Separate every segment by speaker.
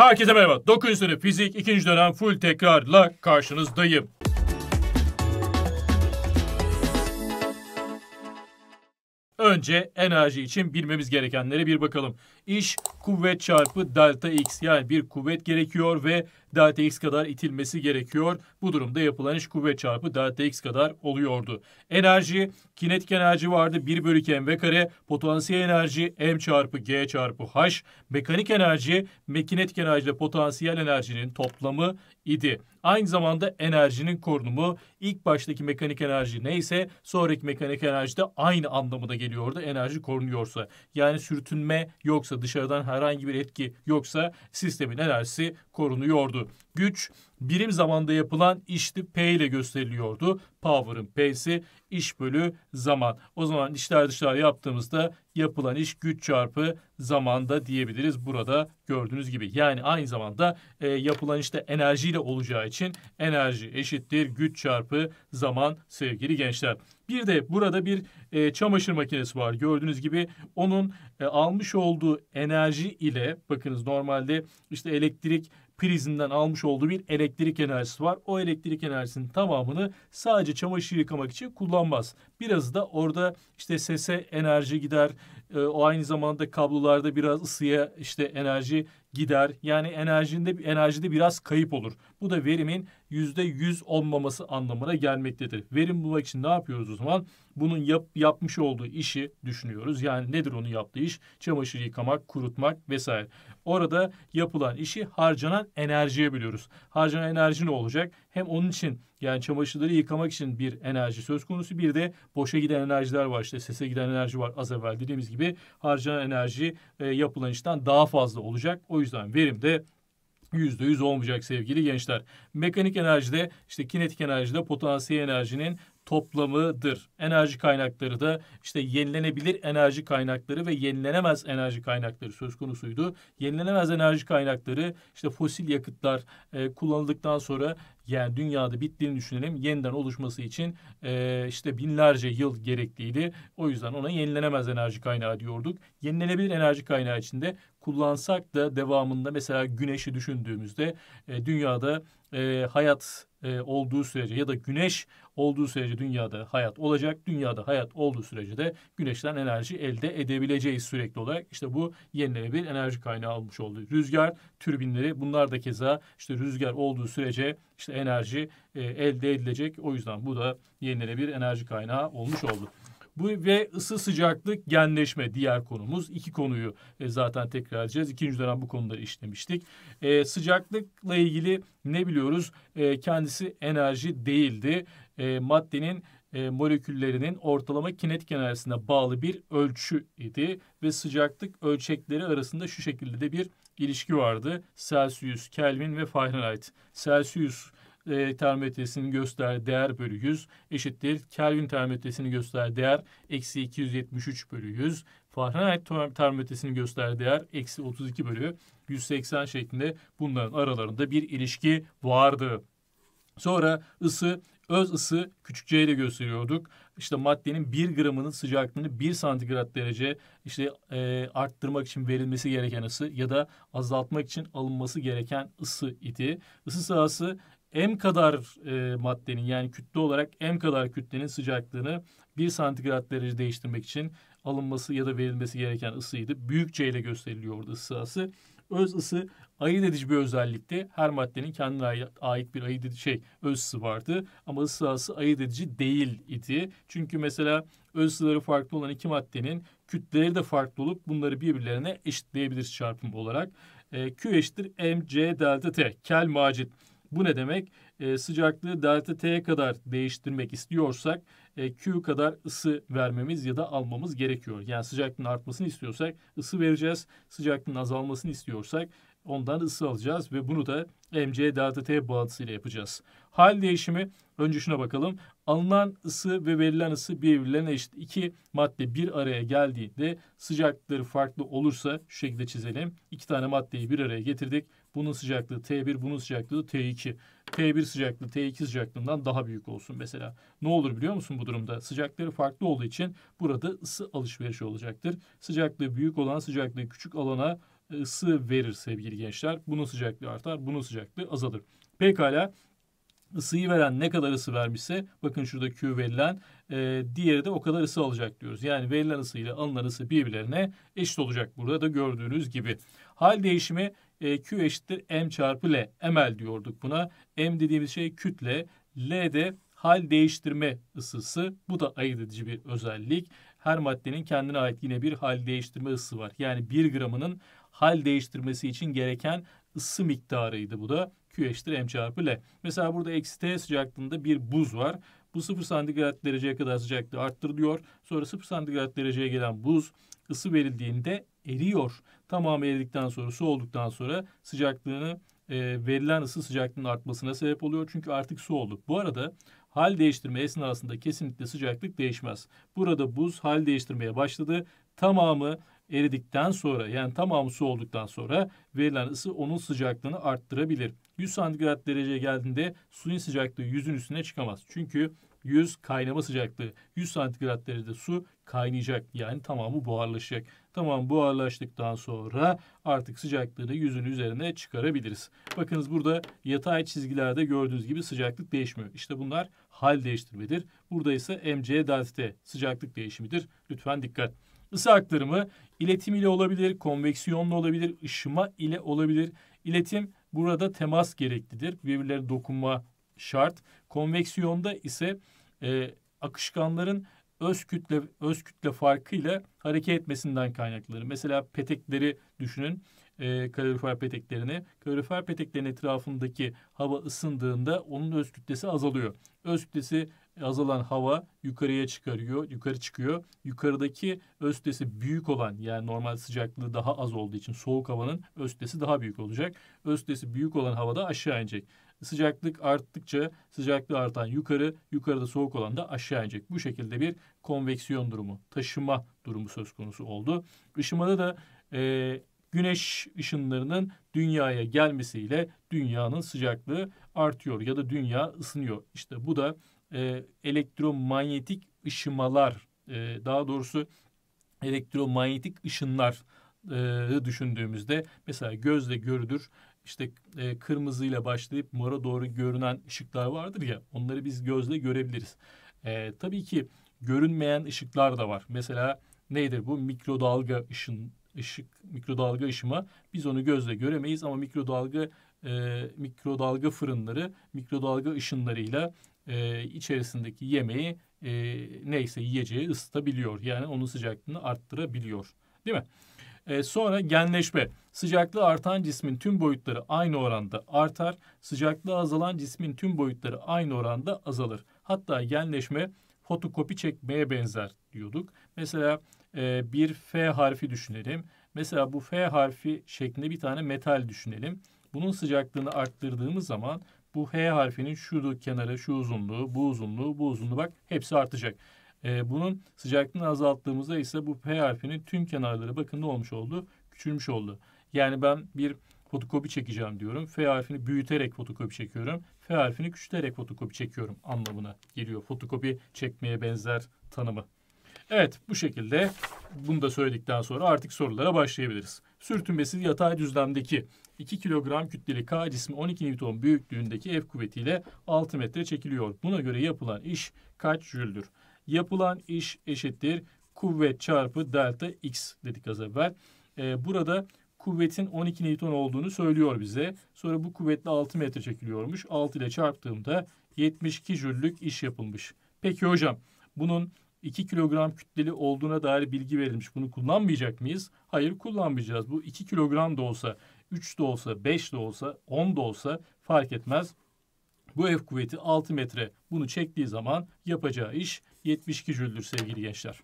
Speaker 1: Herkese merhaba. 9. sınıf fizik 2. dönem full tekrarla karşınızdayım. Önce enerji için bilmemiz gerekenlere bir bakalım iş kuvvet çarpı delta x yani bir kuvvet gerekiyor ve delta x kadar itilmesi gerekiyor. Bu durumda yapılan iş kuvvet çarpı delta x kadar oluyordu. Enerji, kinetik enerji vardı 1 bölü mv kare, potansiyel enerji m çarpı g çarpı h, mekanik enerji ve enerji ile potansiyel enerjinin toplamı idi. Aynı zamanda enerjinin korunumu ilk baştaki mekanik enerji neyse sonraki mekanik enerji de aynı anlamına geliyordu enerji korunuyorsa. Yani sürtünme yoksa yoksa dışarıdan herhangi bir etki yoksa sistemin enerjisi korunuyordu. Güç birim zamanda yapılan işti P ile gösteriliyordu. Power'ın P'si iş bölü zaman. O zaman işler dışlar yaptığımızda yapılan iş güç çarpı zamanda diyebiliriz. Burada gördüğünüz gibi. Yani aynı zamanda e, yapılan işte enerjiyle olacağı için enerji eşittir güç çarpı zaman sevgili gençler. Bir de burada bir e, çamaşır makinesi var. Gördüğünüz gibi onun e, almış olduğu enerji ile bakınız normalde işte elektrik prizinden almış olduğu bir elektrik enerjisi var. O elektrik enerjisinin tamamını sadece çamaşır yıkamak için kullanmaz. Biraz da orada işte sese enerji gider. E, o aynı zamanda kablolarda biraz ısıya işte enerji gider. Yani enerjinde enerjide biraz kayıp olur. Bu da verimin yüzde yüz olmaması anlamına gelmektedir. Verim bulmak için ne yapıyoruz o zaman? Bunun yap, yapmış olduğu işi düşünüyoruz. Yani nedir onun yaptığı iş? Çamaşır yıkamak, kurutmak vesaire. Orada yapılan işi harcanan enerjiye biliyoruz. Harcanan enerji ne olacak? Hem onun için yani çamaşırları yıkamak için bir enerji söz konusu bir de boşa giden enerjiler var işte sese giden enerji var az evvel dediğimiz gibi harcanan enerji e, yapılan işten daha fazla olacak. O yüzden verim de %100 olmayacak sevgili gençler. Mekanik enerjide işte kinetik enerjide potansiyel enerjinin toplamıdır. Enerji kaynakları da işte yenilenebilir enerji kaynakları ve yenilenemez enerji kaynakları söz konusuydu. Yenilenemez enerji kaynakları işte fosil yakıtlar e, kullanıldıktan sonra yani dünyada bittiğini düşünelim. Yeniden oluşması için e, işte binlerce yıl gerekliydi. O yüzden ona yenilenemez enerji kaynağı diyorduk. Yenilenebilir enerji kaynağı içinde kullansak da devamında mesela güneşi düşündüğümüzde e, dünyada e, hayat e, olduğu sürece ya da güneş olduğu sürece dünyada hayat olacak. Dünyada hayat olduğu sürece de güneşten enerji elde edebileceğiz sürekli olarak. İşte bu yenilenebilir enerji kaynağı almış oldu. Rüzgar türbinleri bunlar da keza işte rüzgar olduğu sürece işte enerji e, elde edilecek. O yüzden bu da yenilenebilir enerji kaynağı olmuş oldu. Bu ve ısı sıcaklık genleşme diğer konumuz. İki konuyu e, zaten tekrar edeceğiz. İkinci dönem bu konuda işlemiştik. E, sıcaklıkla ilgili ne biliyoruz? E, kendisi enerji değildi. E, maddenin e, moleküllerinin ortalama kinetik enerjisine bağlı bir ölçü idi ve sıcaklık ölçekleri arasında şu şekilde de bir ilişki vardı. Celsius, Kelvin ve Fahrenheit. Celsius e, termometresinin gösterdiği değer bölü 100 eşittir. Kelvin termometresinin gösterdiği değer eksi 273 bölü 100. Fahrenheit termometresinin gösterdiği değer eksi 32 bölü 180 şeklinde bunların aralarında bir ilişki vardı. Sonra ısı öz ısı küçük c ile gösteriyorduk. İşte maddenin 1 gramının sıcaklığını 1 santigrat derece işte e, arttırmak için verilmesi gereken ısı ya da azaltmak için alınması gereken ısı idi. Isı sahası M kadar e, maddenin yani kütle olarak M kadar kütlenin sıcaklığını 1 santigrat derece değiştirmek için alınması ya da verilmesi gereken ısıydı. Büyük C ile gösteriliyordu orada ısı ası. Öz ısı ayırt edici bir özellikti. Her maddenin kendine ait bir ayırt edici şey öz ısı vardı. Ama ısı ası ayırt edici değil idi. Çünkü mesela öz ısıları farklı olan iki maddenin kütleleri de farklı olup bunları birbirlerine eşitleyebiliriz çarpım olarak. E, Q eşittir MC delta T. Kel macit bu ne demek? E, sıcaklığı delta T'ye kadar değiştirmek istiyorsak e, Q kadar ısı vermemiz ya da almamız gerekiyor. Yani sıcaklığın artmasını istiyorsak ısı vereceğiz. Sıcaklığın azalmasını istiyorsak ondan ısı alacağız ve bunu da MC delta T bağıntısıyla yapacağız. Hal değişimi önce şuna bakalım. Alınan ısı ve verilen ısı birbirlerine eşit. İki madde bir araya geldiğinde sıcaklıkları farklı olursa şu şekilde çizelim. İki tane maddeyi bir araya getirdik bunun sıcaklığı T1, bunun sıcaklığı T2. T1 sıcaklığı T2 sıcaklığından daha büyük olsun mesela. Ne olur biliyor musun bu durumda? Sıcakları farklı olduğu için burada ısı alışverişi olacaktır. Sıcaklığı büyük olan sıcaklığı küçük alana ısı verir sevgili gençler. Bunun sıcaklığı artar, bunun sıcaklığı azalır. Pekala ısıyı veren ne kadar ısı vermişse bakın şurada Q verilen e, diğeri de o kadar ısı alacak diyoruz. Yani verilen ısı ile alınan ısı birbirlerine eşit olacak burada da gördüğünüz gibi. Hal değişimi e, Q eşittir M çarpı L. ML diyorduk buna. M dediğimiz şey kütle. L de hal değiştirme ısısı. Bu da ayırt edici bir özellik. Her maddenin kendine ait yine bir hal değiştirme ısısı var. Yani bir gramının hal değiştirmesi için gereken ısı miktarıydı bu da. Q eşittir M çarpı L. Mesela burada eksi T sıcaklığında bir buz var. Bu 0 santigrat dereceye kadar sıcaklığı arttırılıyor. Sonra 0 santigrat dereceye gelen buz ısı verildiğinde eriyor. Tamamı eridikten sonra su olduktan sonra sıcaklığını e, verilen ısı sıcaklığının artmasına sebep oluyor. Çünkü artık su oldu. Bu arada hal değiştirme esnasında kesinlikle sıcaklık değişmez. Burada buz hal değiştirmeye başladı. Tamamı eridikten sonra yani tamamı su olduktan sonra verilen ısı onun sıcaklığını arttırabilir. 100 santigrat dereceye geldiğinde suyun sıcaklığı yüzün üstüne çıkamaz. Çünkü 100 kaynama sıcaklığı. 100 santigrat derecede su kaynayacak. Yani tamamı buharlaşacak. Tamam buharlaştıktan sonra artık sıcaklığını yüzün üzerine çıkarabiliriz. Bakınız burada yatay çizgilerde gördüğünüz gibi sıcaklık değişmiyor. İşte bunlar hal değiştirmedir. Burada ise MC delta sıcaklık değişimidir. Lütfen dikkat. Isı aktarımı iletim ile olabilir, konveksiyonla olabilir, ışıma ile olabilir. İletim burada temas gereklidir. Birbirleri dokunma şart. Konveksiyonda ise e, akışkanların öz kütle öz kütle farkıyla hareket etmesinden kaynaklanır. Mesela petekleri düşünün. E, kalorifer peteklerini. Kalorifer peteklerin etrafındaki hava ısındığında onun öz kütlesi azalıyor. Öz kütlesi azalan hava yukarıya çıkarıyor, yukarı çıkıyor. Yukarıdaki östesi büyük olan yani normal sıcaklığı daha az olduğu için soğuk havanın östesi daha büyük olacak. Östesi büyük olan hava da aşağı inecek. Sıcaklık arttıkça sıcaklığı artan yukarı, yukarıda soğuk olan da aşağı inecek. Bu şekilde bir konveksiyon durumu, taşıma durumu söz konusu oldu. Işımada da e, güneş ışınlarının dünyaya gelmesiyle dünyanın sıcaklığı artıyor ya da dünya ısınıyor. İşte bu da e, elektromanyetik ışımalar e, daha doğrusu elektromanyetik ışınlar e, düşündüğümüzde mesela gözle görülür işte e, kırmızıyla başlayıp mora doğru görünen ışıklar vardır ya onları biz gözle görebiliriz. E, tabii ki görünmeyen ışıklar da var. Mesela nedir bu mikrodalga ışın ışık mikrodalga ışıma biz onu gözle göremeyiz ama mikrodalga e, mikrodalga fırınları mikrodalga ışınlarıyla e, içerisindeki yemeği e, neyse yiyeceği ısıtabiliyor. Yani onun sıcaklığını arttırabiliyor. Değil mi? E, sonra genleşme. Sıcaklığı artan cismin tüm boyutları aynı oranda artar. Sıcaklığı azalan cismin tüm boyutları aynı oranda azalır. Hatta genleşme fotokopi çekmeye benzer diyorduk. Mesela e, bir F harfi düşünelim. Mesela bu F harfi şeklinde bir tane metal düşünelim. Bunun sıcaklığını arttırdığımız zaman bu H harfinin şu kenarı, şu uzunluğu, bu uzunluğu, bu uzunluğu bak hepsi artacak. E, bunun sıcaklığını azalttığımızda ise bu P harfinin tüm kenarları bakın ne olmuş oldu? Küçülmüş oldu. Yani ben bir fotokopi çekeceğim diyorum. F harfini büyüterek fotokopi çekiyorum. F harfini küçülterek fotokopi çekiyorum anlamına geliyor. Fotokopi çekmeye benzer tanımı. Evet bu şekilde bunu da söyledikten sonra artık sorulara başlayabiliriz. Sürtünmesiz yatay düzlemdeki 2 kilogram kütleli K cismi 12 Newton büyüklüğündeki F kuvvetiyle 6 metre çekiliyor. Buna göre yapılan iş kaç jüldür? Yapılan iş eşittir kuvvet çarpı delta x dedik az evvel. Ee, burada kuvvetin 12 Newton olduğunu söylüyor bize. Sonra bu kuvvetle 6 metre çekiliyormuş. 6 ile çarptığımda 72 jüllük iş yapılmış. Peki hocam bunun 2 kilogram kütleli olduğuna dair bilgi verilmiş. Bunu kullanmayacak mıyız? Hayır kullanmayacağız. Bu 2 kilogram da olsa 3 de olsa, 5 de olsa, 10 da olsa fark etmez. Bu ev kuvveti 6 metre bunu çektiği zaman yapacağı iş 72 jüldür sevgili gençler.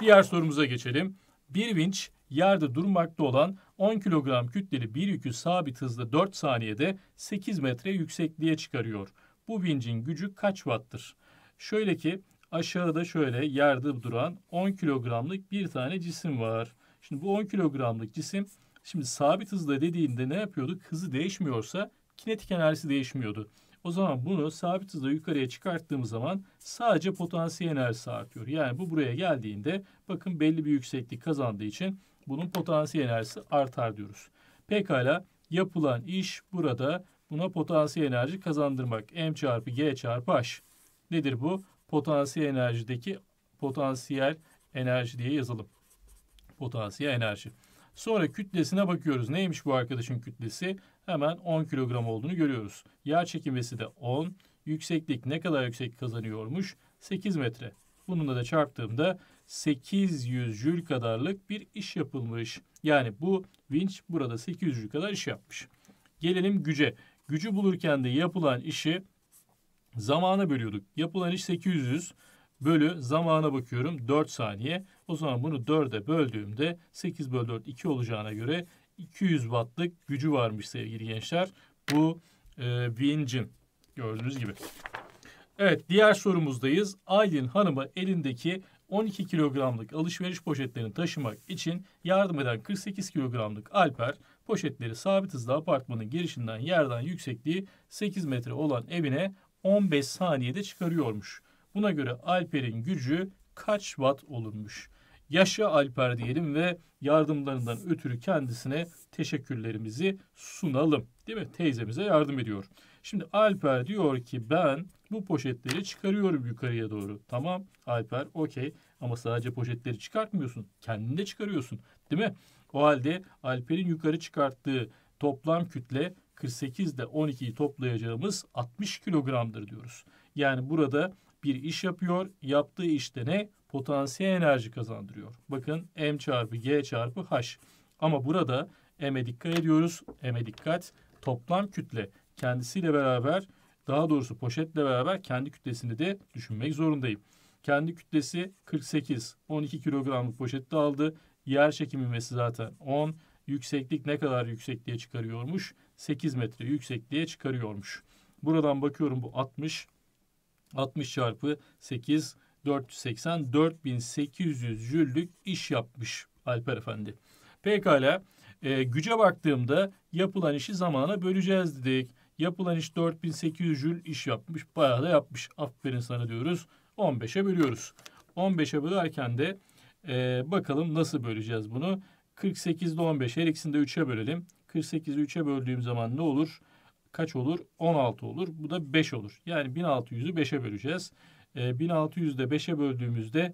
Speaker 1: Diğer sorumuza geçelim. Bir vinç yerde durmakta olan 10 kilogram kütleli bir yükü sabit hızla 4 saniyede 8 metre yüksekliğe çıkarıyor. Bu vincin gücü kaç watt'tır? Şöyle ki aşağıda şöyle yerde duran 10 kilogramlık bir tane cisim var. Şimdi bu 10 kilogramlık cisim Şimdi sabit hızla dediğinde ne yapıyorduk? Hızı değişmiyorsa kinetik enerjisi değişmiyordu. O zaman bunu sabit hızla yukarıya çıkarttığımız zaman sadece potansiyel enerjisi artıyor. Yani bu buraya geldiğinde bakın belli bir yükseklik kazandığı için bunun potansiyel enerjisi artar diyoruz. Pekala yapılan iş burada buna potansiyel enerji kazandırmak. M çarpı G çarpı H. Nedir bu? Potansiyel enerjideki potansiyel enerji diye yazalım. Potansiyel enerji. Sonra kütlesine bakıyoruz. Neymiş bu arkadaşın kütlesi? Hemen 10 kilogram olduğunu görüyoruz. Yer çekimesi de 10. Yükseklik ne kadar yüksek kazanıyormuş? 8 metre. Bununla da çarptığımda 800 jül kadarlık bir iş yapılmış. Yani bu vinç burada 800 jül kadar iş yapmış. Gelelim güce. Gücü bulurken de yapılan işi zamana bölüyorduk. Yapılan iş 800 bölü zamana bakıyorum 4 saniye. O zaman bunu 4'e böldüğümde 8 bölü 4 2 olacağına göre 200 wattlık gücü varmış sevgili gençler. Bu e, vincin gördüğünüz gibi. Evet diğer sorumuzdayız. Aylin Hanıma elindeki 12 kilogramlık alışveriş poşetlerini taşımak için yardım eden 48 kilogramlık Alper poşetleri sabit hızla apartmanın girişinden yerden yüksekliği 8 metre olan evine 15 saniyede çıkarıyormuş. Buna göre Alper'in gücü kaç watt olurmuş? Yaşa Alper diyelim ve yardımlarından ötürü kendisine teşekkürlerimizi sunalım. Değil mi? Teyzemize yardım ediyor. Şimdi Alper diyor ki ben bu poşetleri çıkarıyorum yukarıya doğru. Tamam Alper okey ama sadece poşetleri çıkartmıyorsun. Kendin de çıkarıyorsun değil mi? O halde Alper'in yukarı çıkarttığı toplam kütle 48 ile 12'yi toplayacağımız 60 kilogramdır diyoruz. Yani burada bir iş yapıyor. Yaptığı işte ne? potansiyel enerji kazandırıyor. Bakın M çarpı G çarpı H. Ama burada M'e dikkat ediyoruz. M'e dikkat. Toplam kütle kendisiyle beraber daha doğrusu poşetle beraber kendi kütlesini de düşünmek zorundayım. Kendi kütlesi 48. 12 kilogramlık poşet de aldı. Yer çekimi mesi zaten 10. Yükseklik ne kadar yüksekliğe çıkarıyormuş? 8 metre yüksekliğe çıkarıyormuş. Buradan bakıyorum bu 60. 60 çarpı 8 480 4800 jüllük iş yapmış Alper Efendi. Pekala e, güce baktığımda yapılan işi zamana böleceğiz dedik. Yapılan iş 4800 jül iş yapmış. Bayağı da yapmış. Aferin sana diyoruz. 15'e bölüyoruz. 15'e bölerken de e, bakalım nasıl böleceğiz bunu. 48'de 15 her ikisini de 3'e bölelim. 48'i 3'e böldüğüm zaman ne olur? Kaç olur? 16 olur. Bu da 5 olur. Yani 1600'ü 5'e böleceğiz. E, 1600'de 5'e böldüğümüzde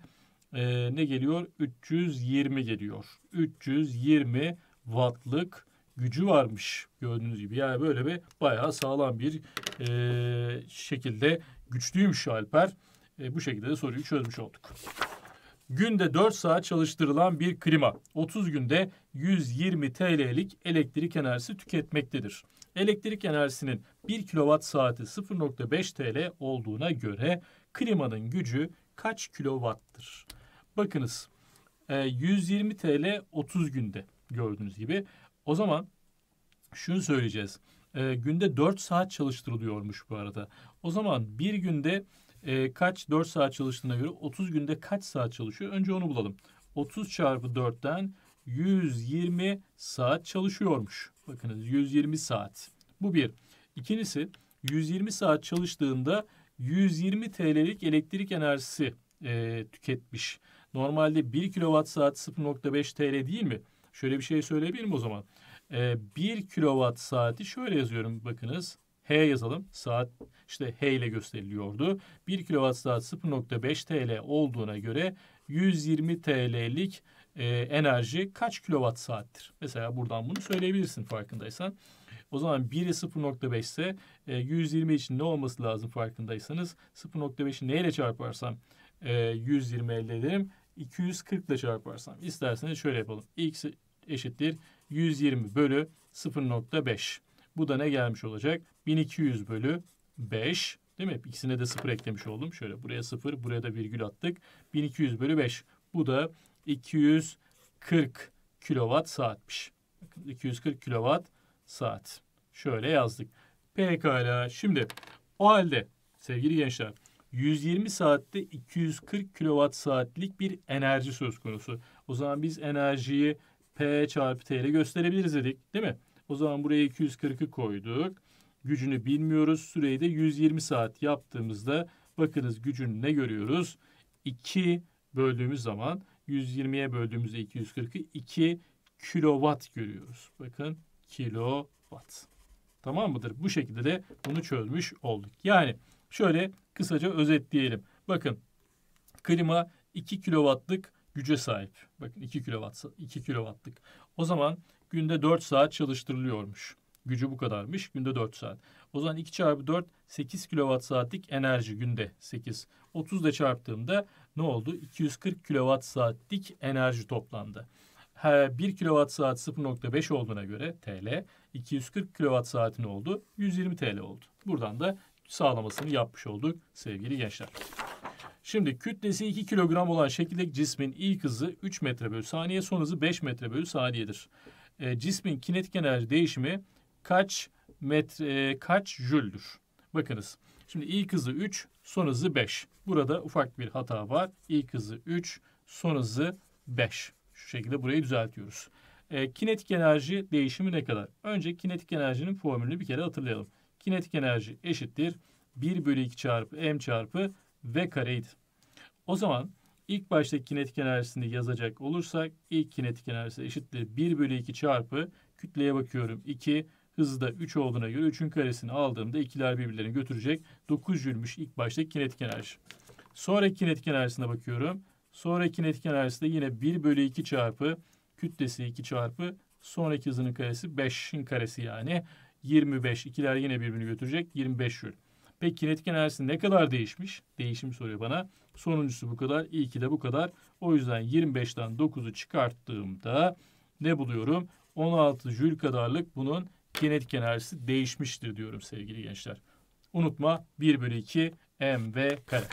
Speaker 1: e, ne geliyor? 320 geliyor. 320 wattlık gücü varmış gördüğünüz gibi. Yani böyle bir bayağı sağlam bir e, şekilde güçlüymüş Alper. E, bu şekilde de soruyu çözmüş olduk. Günde 4 saat çalıştırılan bir klima 30 günde 120 TL'lik elektrik enerjisi tüketmektedir. Elektrik enerjisinin 1 kWh saati 0.5 TL olduğuna göre klimanın gücü kaç kilovattır? Bakınız 120 TL 30 günde gördüğünüz gibi. O zaman şunu söyleyeceğiz. E, günde 4 saat çalıştırılıyormuş bu arada. O zaman bir günde e, kaç 4 saat çalıştığına göre 30 günde kaç saat çalışıyor? Önce onu bulalım. 30 çarpı 4'ten 120 saat çalışıyormuş. Bakınız 120 saat. Bu bir. İkincisi 120 saat çalıştığında 120 TL'lik elektrik enerjisi e, tüketmiş. Normalde 1 kWh saat 0.5 TL değil mi? Şöyle bir şey söyleyebilirim o zaman. E, 1 kWh saati şöyle yazıyorum bakınız. H yazalım. Saat işte H ile gösteriliyordu. 1 kWh saat 0.5 TL olduğuna göre 120 TL'lik e, enerji kaç kilowatt saattir? Mesela buradan bunu söyleyebilirsin farkındaysan. O zaman biri 0.5 ise e, 120 için ne olması lazım farkındaysanız 0.5'i neyle çarparsam e, 120 elde ederim. 240 ile çarparsam isterseniz şöyle yapalım. X eşittir 120 bölü 0.5. Bu da ne gelmiş olacak? 1200 bölü 5 değil mi? İkisine de 0 eklemiş oldum. Şöyle buraya 0, buraya da virgül attık. 1200 bölü 5. Bu da 240 kilowatt saatmiş. 240 kilowatt saat. Şöyle yazdık. Pekala. Şimdi o halde sevgili gençler 120 saatte 240 kilowatt saatlik bir enerji söz konusu. O zaman biz enerjiyi P çarpı T ile gösterebiliriz dedik değil mi? O zaman buraya 240'ı koyduk. Gücünü bilmiyoruz. Süreyi de 120 saat yaptığımızda bakınız gücün ne görüyoruz? 2 böldüğümüz zaman 120'ye böldüğümüzde 240'ı 2 kilowatt görüyoruz. Bakın kilowatt. Tamam mıdır? Bu şekilde de bunu çözmüş olduk. Yani şöyle kısaca özetleyelim. Bakın klima 2 kilowattlık güce sahip. Bakın 2 kilowatt 2 kilowattlık. O zaman günde 4 saat çalıştırılıyormuş. Gücü bu kadarmış. Günde 4 saat. O zaman 2 çarpı 4 8 kilowatt saatlik enerji günde 8. 30 ile çarptığımda ne oldu? 240 kilowatt saatlik enerji toplandı. 1 kilowatt saat 0.5 olduğuna göre TL 240 kilowatt saatin oldu 120 TL oldu. Buradan da sağlamasını yapmış olduk sevgili gençler. Şimdi kütlesi 2 kilogram olan şekildeki cismin ilk hızı 3 metre bölü saniye son hızı 5 metre bölü saniyedir. E, cismin kinetik enerji değişimi kaç metre e, kaç jüldür? Bakınız şimdi ilk hızı 3 son hızı 5. Burada ufak bir hata var. İlk hızı 3 son hızı 5. Şu şekilde burayı düzeltiyoruz. E, kinetik enerji değişimi ne kadar? Önce kinetik enerjinin formülünü bir kere hatırlayalım. Kinetik enerji eşittir 1 bölü 2 çarpı m çarpı v kareydi. O zaman ilk başta kinetik enerjisini yazacak olursak ilk kinetik enerjisi eşittir 1 bölü 2 çarpı kütleye bakıyorum 2 hızı da 3 olduğuna göre 3'ün karesini aldığımda ikiler birbirlerini götürecek 9 jülmüş ilk başta kinetik enerji. Sonra kinetik enerjisine bakıyorum. Sonra kinetik enerjisi de yine 1 bölü 2 çarpı kütlesi 2 çarpı sonraki hızının karesi 5'in karesi yani 25. İkiler yine birbirini götürecek 25 jül. Peki kinetik enerjisi ne kadar değişmiş? Değişim soruyor bana. Sonuncusu bu kadar. İyi ki de bu kadar. O yüzden 25'ten 9'u çıkarttığımda ne buluyorum? 16 jül kadarlık bunun kinetik enerjisi değişmiştir diyorum sevgili gençler. Unutma 1 bölü 2 mv kare.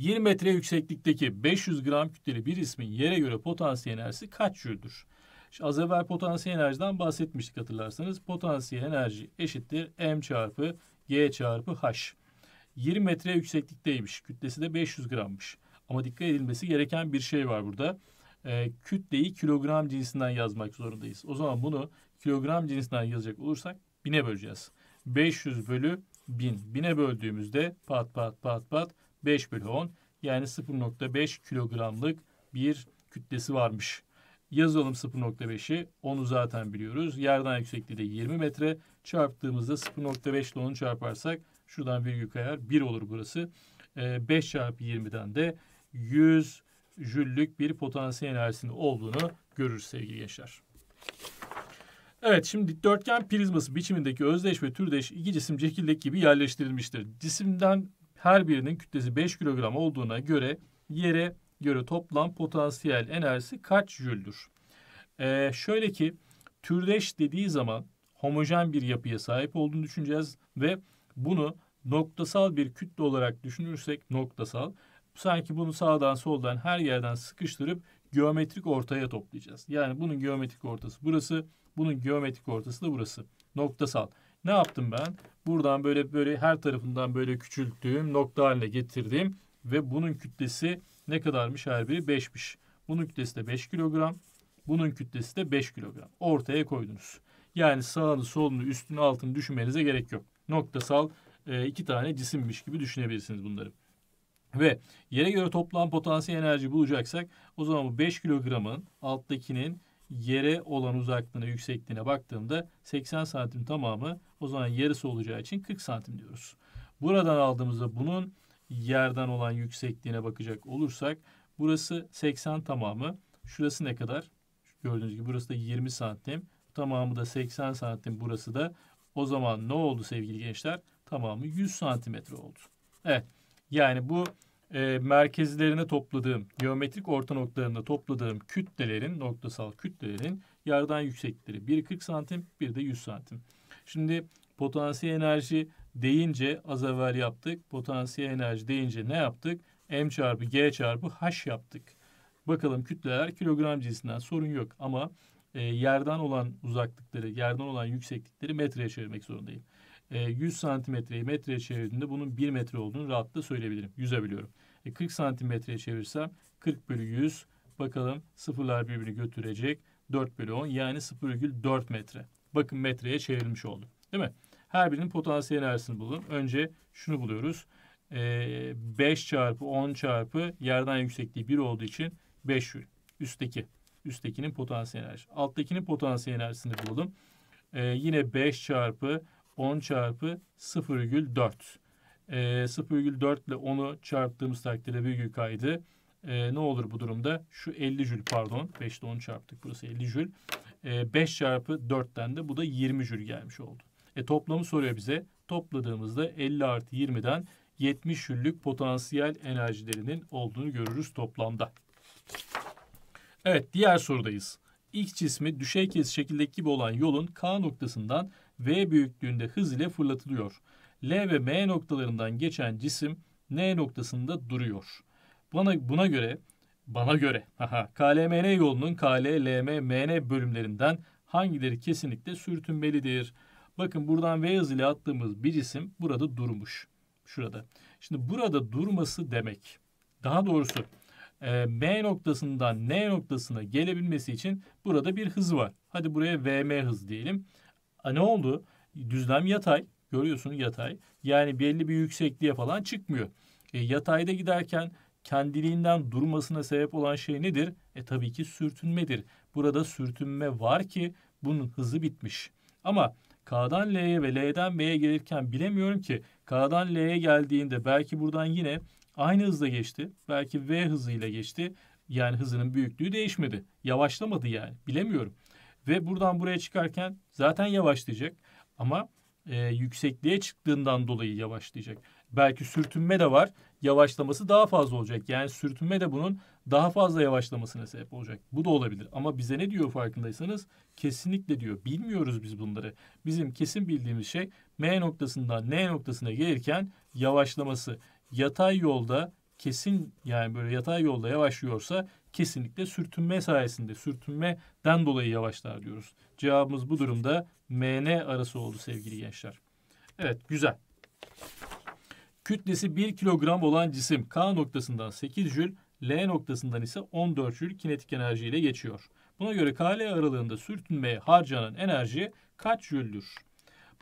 Speaker 1: 20 metre yükseklikteki 500 gram kütleli bir ismin yere göre potansiyel enerjisi kaç jüldür? İşte az evvel potansiyel enerjiden bahsetmiştik hatırlarsanız. Potansiyel enerji eşittir m çarpı g çarpı h. 20 metre yükseklikteymiş. Kütlesi de 500 grammış. Ama dikkat edilmesi gereken bir şey var burada. E, kütleyi kilogram cinsinden yazmak zorundayız. O zaman bunu kilogram cinsinden yazacak olursak bine böleceğiz. 500 bölü 1000. Bin. Bine böldüğümüzde pat pat pat pat 5 bölü 10 yani 0.5 kilogramlık bir kütlesi varmış. Yazalım 0.5'i. onu zaten biliyoruz. Yerden yüksekliği de 20 metre. Çarptığımızda 0.5 ile 10'u çarparsak şuradan bir yukarı 1 olur burası. 5 ee, çarpı 20'den de 100 jüllük bir potansiyel enerjisinin olduğunu görür sevgili gençler. Evet şimdi dikdörtgen prizması biçimindeki özdeş ve türdeş iki cisim çekirdek gibi yerleştirilmiştir. Cisimden her birinin kütlesi 5 kilogram olduğuna göre yere göre toplam potansiyel enerjisi kaç jüldür? Ee, şöyle ki türdeş dediği zaman homojen bir yapıya sahip olduğunu düşüneceğiz ve bunu noktasal bir kütle olarak düşünürsek noktasal sanki bunu sağdan soldan her yerden sıkıştırıp geometrik ortaya toplayacağız. Yani bunun geometrik ortası burası, bunun geometrik ortası da burası. Noktasal. Ne yaptım ben? Buradan böyle böyle her tarafından böyle küçülttüğüm nokta haline getirdim. Ve bunun kütlesi ne kadarmış her biri? 5'miş. Bunun kütlesi de 5 kilogram. Bunun kütlesi de 5 kilogram. Ortaya koydunuz. Yani sağını solunu üstünü altını düşünmenize gerek yok. Noktasal e, iki tane cisimmiş gibi düşünebilirsiniz bunları. Ve yere göre toplam potansiyel enerji bulacaksak o zaman bu 5 kilogramın alttakinin yere olan uzaklığına, yüksekliğine baktığımda 80 santim tamamı o zaman yarısı olacağı için 40 santim diyoruz. Buradan aldığımızda bunun yerden olan yüksekliğine bakacak olursak burası 80 tamamı. Şurası ne kadar? Gördüğünüz gibi burası da 20 santim. Tamamı da 80 santim burası da. O zaman ne oldu sevgili gençler? Tamamı 100 santimetre oldu. Evet yani bu e, merkezlerine topladığım, geometrik orta noktalarında topladığım kütlelerin, noktasal kütlelerin yardan yüksekleri. Biri 40 santim, bir de 100 santim. Şimdi potansiyel enerji deyince az evvel yaptık. Potansiyel enerji deyince ne yaptık? M çarpı G çarpı H yaptık. Bakalım kütleler kilogram cinsinden sorun yok ama e, yerden olan uzaklıkları, yerden olan yükseklikleri metreye çevirmek zorundayım. 100 e, santimetreyi metreye çevirdiğinde bunun 1 metre olduğunu rahatlıkla söyleyebilirim. Yüzebiliyorum. E, 40 santimetreye çevirsem 40 bölü 100 bakalım sıfırlar birbirini götürecek 4 bölü 10 yani 0,4 metre. Bakın metreye çevrilmiş oldu. Değil mi? Her birinin potansiyel enerjisini bulalım. Önce şunu buluyoruz. E, 5 çarpı 10 çarpı yerden yüksekliği 1 olduğu için 5 jül. Üstteki. Üsttekinin potansiyel enerjisi. Alttakinin potansiyel enerjisini bulalım. E, yine 5 çarpı 10 çarpı 0,4. E, 0,4 ile 10'u çarptığımız takdirde virgül kaydı. E, ne olur bu durumda? Şu 50 jül pardon. 5 ile 10 çarptık. Burası 50 jül. E, 5 çarpı 4'ten de bu da 20 jül gelmiş oldu. E, toplamı soruyor bize. Topladığımızda 50 artı 20'den 70 jüllük potansiyel enerjilerinin olduğunu görürüz toplamda. Evet diğer sorudayız. X cismi düşey kesişi şekildeki gibi olan yolun K noktasından V büyüklüğünde hız ile fırlatılıyor. L ve M noktalarından geçen cisim N noktasında duruyor. Bana, buna göre bana göre aha, KLMN yolunun KL, LM, MN bölümlerinden hangileri kesinlikle sürtünmelidir? Bakın buradan V hızıyla attığımız bir cisim burada durmuş. Şurada. Şimdi burada durması demek. Daha doğrusu e, M noktasından N noktasına gelebilmesi için burada bir hız var. Hadi buraya VM hız diyelim. A, ne oldu? Düzlem yatay. Görüyorsun yatay. Yani belli bir yüksekliğe falan çıkmıyor. E, yatayda giderken kendiliğinden durmasına sebep olan şey nedir? E tabii ki sürtünmedir. Burada sürtünme var ki bunun hızı bitmiş. Ama K'dan L'ye ve L'den B'ye gelirken bilemiyorum ki K'dan L'ye geldiğinde belki buradan yine aynı hızla geçti. Belki V hızıyla geçti. Yani hızının büyüklüğü değişmedi. Yavaşlamadı yani. Bilemiyorum. Ve buradan buraya çıkarken zaten yavaşlayacak. Ama e, yüksekliğe çıktığından dolayı yavaşlayacak. Belki sürtünme de var. Yavaşlaması daha fazla olacak. Yani sürtünme de bunun daha fazla yavaşlamasına sebep olacak. Bu da olabilir. Ama bize ne diyor farkındaysanız? Kesinlikle diyor. Bilmiyoruz biz bunları. Bizim kesin bildiğimiz şey M noktasından N noktasına gelirken yavaşlaması. Yatay yolda kesin yani böyle yatay yolda yavaşlıyorsa kesinlikle sürtünme sayesinde sürtünmeden dolayı yavaşlar diyoruz. Cevabımız bu durumda MN arası oldu sevgili gençler. Evet güzel. Kütlesi 1 kilogram olan cisim K noktasından 8 jül, L noktasından ise 14 jül kinetik enerji ile geçiyor. Buna göre KL aralığında sürtünmeye harcanan enerji kaç jüldür?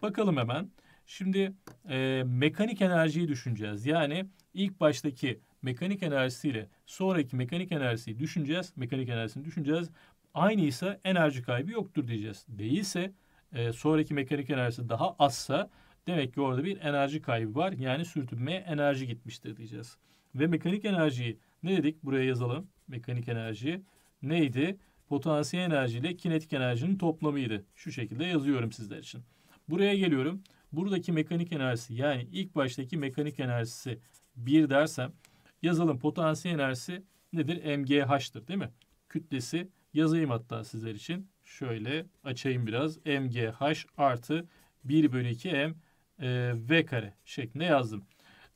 Speaker 1: Bakalım hemen. Şimdi e, mekanik enerjiyi düşüneceğiz. Yani ilk baştaki mekanik enerjisiyle sonraki mekanik enerjiyi düşüneceğiz. Mekanik enerjisini düşüneceğiz. Aynıysa enerji kaybı yoktur diyeceğiz. Değilse e, sonraki mekanik enerjisi daha azsa demek ki orada bir enerji kaybı var. Yani sürtünmeye enerji gitmiştir diyeceğiz. Ve mekanik enerjiyi ne dedik? Buraya yazalım. Mekanik enerji neydi? Potansiyel enerji ile kinetik enerjinin toplamıydı. Şu şekilde yazıyorum sizler için. Buraya geliyorum. Buradaki mekanik enerjisi yani ilk baştaki mekanik enerjisi 1 dersem Yazalım potansiyel enerjisi nedir? MGH'tır değil mi? Kütlesi yazayım hatta sizler için. Şöyle açayım biraz. MGH artı 1 bölü 2 M e, V kare şeklinde yazdım.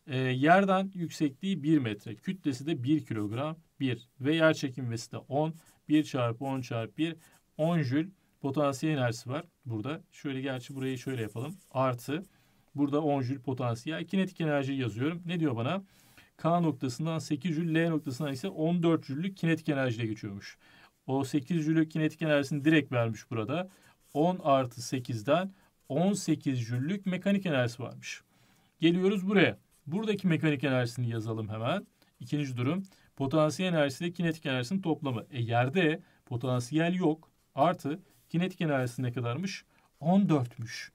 Speaker 1: E, yerden yüksekliği 1 metre. Kütlesi de 1 kilogram 1 ve yer çekimvesi de 10. 1 çarpı 10 çarpı 1 10 jül potansiyel enerjisi var burada. Şöyle gerçi burayı şöyle yapalım. Artı burada 10 jül potansiyel kinetik enerji yazıyorum. Ne diyor bana? K noktasından 8 jül, L noktasından ise 14 jüllük kinetik enerjiyle geçiyormuş. O 8 jüllük kinetik enerjisini direkt vermiş burada. 10 artı 8'den 18 jüllük mekanik enerjisi varmış. Geliyoruz buraya. Buradaki mekanik enerjisini yazalım hemen. İkinci durum potansiyel ile kinetik enerjisinin toplamı. E yerde potansiyel yok artı kinetik enerjisi ne kadarmış? 14'müş.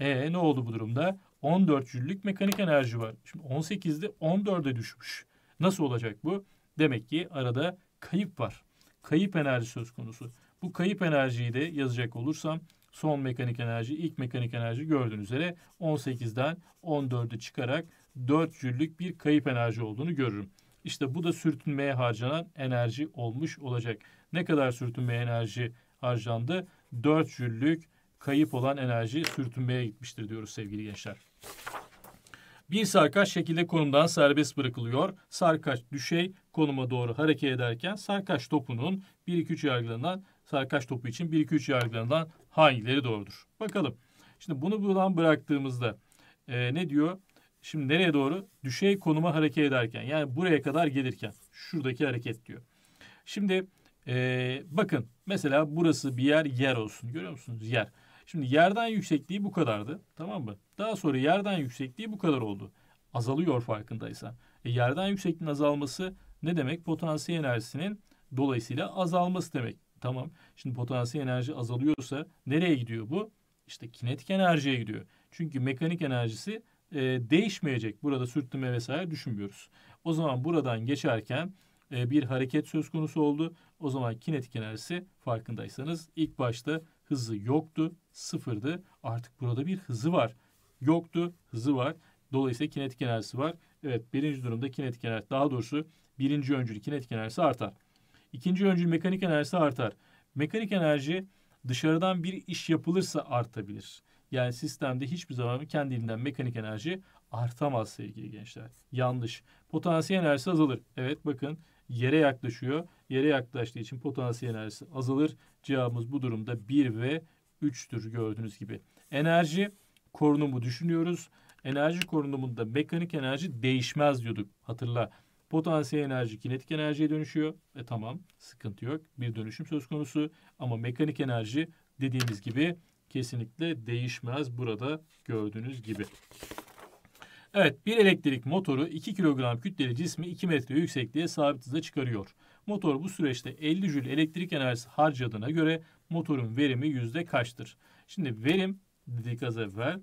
Speaker 1: E ne oldu bu durumda? 14 jüllük mekanik enerji var. Şimdi 18'de 14'e düşmüş. Nasıl olacak bu? Demek ki arada kayıp var. Kayıp enerji söz konusu. Bu kayıp enerjiyi de yazacak olursam son mekanik enerji, ilk mekanik enerji gördüğünüz üzere 18'den 14'e çıkarak 4 jüllük bir kayıp enerji olduğunu görürüm. İşte bu da sürtünmeye harcanan enerji olmuş olacak. Ne kadar sürtünme enerji harcandı? 4 jüllük kayıp olan enerji sürtünmeye gitmiştir diyoruz sevgili gençler. Bir sarkaç şekilde konumdan serbest bırakılıyor. Sarkaç düşey konuma doğru hareket ederken sarkaç topunun 1-2-3 yargılarından sarkaç topu için 1-2-3 yargılarından hangileri doğrudur? Bakalım. Şimdi bunu buradan bıraktığımızda e, ne diyor? Şimdi nereye doğru? Düşey konuma hareket ederken yani buraya kadar gelirken şuradaki hareket diyor. Şimdi e, bakın mesela burası bir yer yer olsun görüyor musunuz? Yer. Şimdi yerden yüksekliği bu kadardı. Tamam mı? Daha sonra yerden yüksekliği bu kadar oldu. Azalıyor farkındaysan. E yerden yüksekliğin azalması ne demek? Potansiyel enerjisinin dolayısıyla azalması demek. Tamam. Şimdi potansiyel enerji azalıyorsa nereye gidiyor bu? İşte kinetik enerjiye gidiyor. Çünkü mekanik enerjisi e, değişmeyecek. Burada sürtünme vesaire düşünmüyoruz. O zaman buradan geçerken e, bir hareket söz konusu oldu. O zaman kinetik enerjisi farkındaysanız ilk başta hızı yoktu. Sıfırdı. Artık burada bir hızı var. Yoktu. Hızı var. Dolayısıyla kinetik enerjisi var. Evet birinci durumda kinetik enerji daha doğrusu birinci öncül kinetik enerjisi artar. İkinci öncül mekanik enerjisi artar. Mekanik enerji dışarıdan bir iş yapılırsa artabilir. Yani sistemde hiçbir zaman kendiliğinden mekanik enerji artamaz sevgili gençler. Yanlış. Potansiyel enerjisi azalır. Evet bakın yere yaklaşıyor. Yere yaklaştığı için potansiyel enerjisi azalır. Cevabımız bu durumda 1 ve 3'tür gördüğünüz gibi. Enerji korunumu düşünüyoruz. Enerji korunumunda mekanik enerji değişmez diyorduk hatırla. Potansiyel enerji kinetik enerjiye dönüşüyor. E tamam sıkıntı yok. Bir dönüşüm söz konusu. Ama mekanik enerji dediğimiz gibi kesinlikle değişmez burada gördüğünüz gibi. Evet bir elektrik motoru 2 kilogram kütleli cismi 2 metre yüksekliğe sabit hızla çıkarıyor. Motor bu süreçte 50 jül elektrik enerjisi harcadığına göre motorun verimi yüzde kaçtır? Şimdi verim dedik az evvel.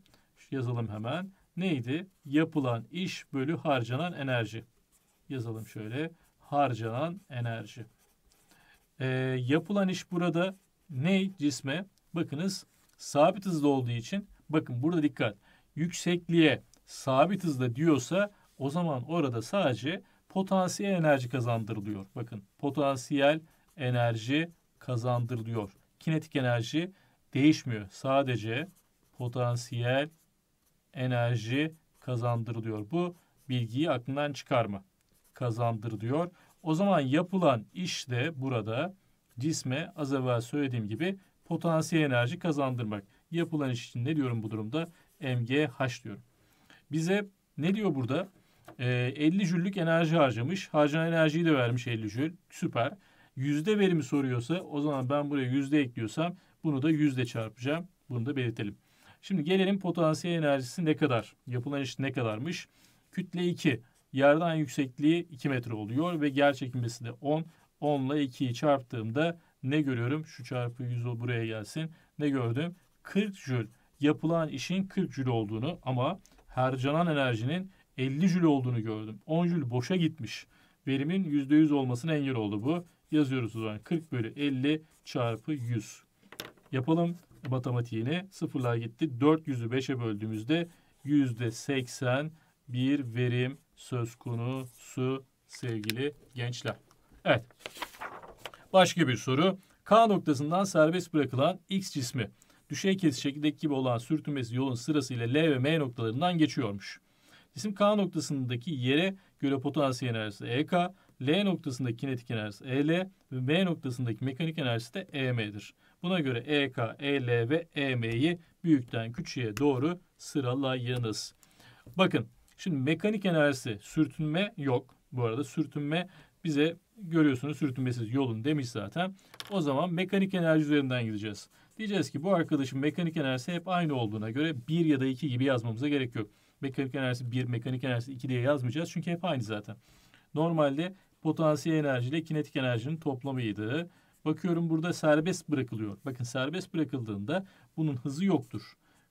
Speaker 1: Yazalım hemen. Neydi? Yapılan iş bölü harcanan enerji. Yazalım şöyle. Harcanan enerji. Ee, yapılan iş burada ne cisme? Bakınız sabit hızda olduğu için bakın burada dikkat. Yüksekliğe sabit hızda diyorsa o zaman orada sadece potansiyel enerji kazandırılıyor. Bakın potansiyel enerji kazandırılıyor. Kinetik enerji değişmiyor. Sadece potansiyel enerji kazandırılıyor. Bu bilgiyi aklından çıkarma. Kazandırılıyor. O zaman yapılan iş de burada cisme az evvel söylediğim gibi potansiyel enerji kazandırmak. Yapılan iş için ne diyorum bu durumda? MGH diyorum. Bize ne diyor burada? E, ee, 50 jüllük enerji harcamış. Harcanan enerjiyi de vermiş 50 jül. Süper. Yüzde verimi soruyorsa o zaman ben buraya yüzde ekliyorsam bunu da yüzde çarpacağım. Bunu da belirtelim. Şimdi gelelim potansiyel enerjisi ne kadar? Yapılan iş ne kadarmış? Kütle 2. Yerden yüksekliği 2 metre oluyor ve yer çekimesi de 10. 10 ile 2'yi çarptığımda ne görüyorum? Şu çarpı 100 buraya gelsin. Ne gördüm? 40 jül. Yapılan işin 40 jül olduğunu ama harcanan enerjinin 50 jül olduğunu gördüm. 10 jül boşa gitmiş. Verimin %100 olmasına engel oldu bu. Yazıyoruz o zaman 40 bölü 50 çarpı 100. Yapalım matematiğini. Sıfırlar gitti. 400'ü 5'e böldüğümüzde %80 bir verim söz konusu sevgili gençler. Evet. Başka bir soru. K noktasından serbest bırakılan X cismi düşey kesişik gibi olan sürtünmesi yolun sırasıyla L ve M noktalarından geçiyormuş. Cisim K noktasındaki yere göre potansiyel enerjisi EK, e L noktasındaki kinetik enerjisi EL e ve M noktasındaki mekanik enerjisi de EM'dir. Buna göre EK, EL ve EM'yi büyükten küçüğe doğru sıralayınız. Bakın şimdi mekanik enerjisi sürtünme yok. Bu arada sürtünme bize görüyorsunuz sürtünmesiz yolun demiş zaten. O zaman mekanik enerji üzerinden gideceğiz. Diyeceğiz ki bu arkadaşın mekanik enerjisi hep aynı olduğuna göre 1 ya da 2 gibi yazmamıza gerek yok mekanik enerjisi 1, mekanik enerjisi 2 diye yazmayacağız. Çünkü hep aynı zaten. Normalde potansiyel enerji ile kinetik enerjinin toplamıydı. Bakıyorum burada serbest bırakılıyor. Bakın serbest bırakıldığında bunun hızı yoktur.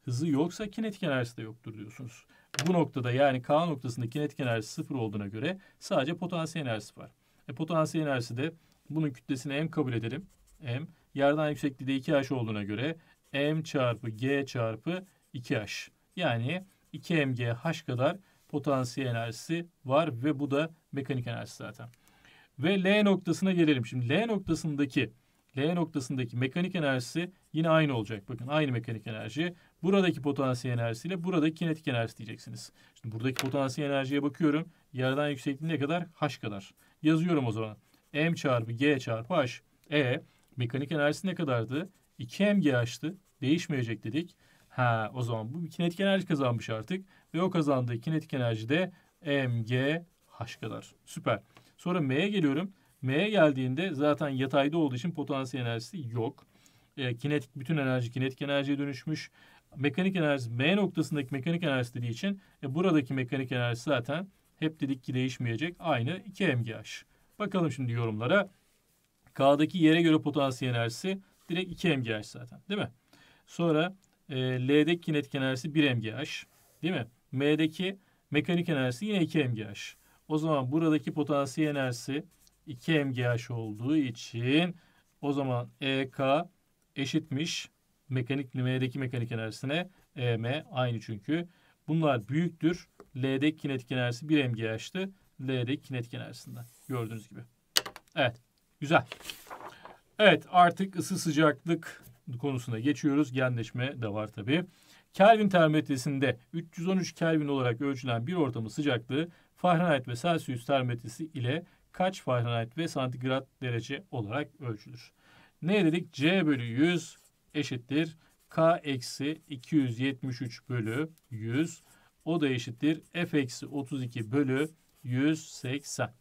Speaker 1: Hızı yoksa kinetik enerjisi de yoktur diyorsunuz. Bu noktada yani K noktasında kinetik enerji sıfır olduğuna göre sadece potansiyel enerjisi var. E, potansiyel enerjisi de bunun kütlesini M kabul edelim. M yerden yüksekliği de 2H olduğuna göre M çarpı G çarpı 2H. Yani 2 mgh kadar potansiyel enerjisi var ve bu da mekanik enerji zaten. Ve L noktasına gelelim. Şimdi L noktasındaki L noktasındaki mekanik enerjisi yine aynı olacak. Bakın aynı mekanik enerji. Buradaki potansiyel enerjisiyle buradaki kinetik enerji diyeceksiniz. Şimdi buradaki potansiyel enerjiye bakıyorum. Yerden yüksekliği ne kadar? H kadar. Yazıyorum o zaman. M çarpı G çarpı H. E mekanik enerjisi ne kadardı? 2 MGH'tı. Değişmeyecek dedik. Ha o zaman bu kinetik enerji kazanmış artık. Ve o kazandığı kinetik enerji de mg h kadar. Süper. Sonra m'ye geliyorum. M'ye geldiğinde zaten yatayda olduğu için potansiyel enerjisi yok. E, kinetik bütün enerji kinetik enerjiye dönüşmüş. Mekanik enerji M noktasındaki mekanik enerji dediği için e, buradaki mekanik enerji zaten hep dedik ki değişmeyecek. Aynı 2mgh. Bakalım şimdi yorumlara. K'daki yere göre potansiyel enerjisi direkt 2mgh zaten değil mi? Sonra e, L'deki kinetik enerjisi 1 mgh. Değil mi? M'deki mekanik enerjisi yine 2 mgh. O zaman buradaki potansiyel enerjisi 2 mgh olduğu için o zaman EK eşitmiş mekanik M'deki mekanik enerjisine EM aynı çünkü. Bunlar büyüktür. L'deki kinetik enerjisi 1 mgh'tı. L'deki kinetik enerjisinden. Gördüğünüz gibi. Evet. Güzel. Evet artık ısı sıcaklık konusuna geçiyoruz. Genleşme de var tabii. Kelvin termometresinde 313 Kelvin olarak ölçülen bir ortamın sıcaklığı Fahrenheit ve Celsius termometresi ile kaç Fahrenheit ve santigrat derece olarak ölçülür? Ne dedik? C bölü 100 eşittir K eksi 273 bölü 100. O da eşittir F eksi 32 bölü 180.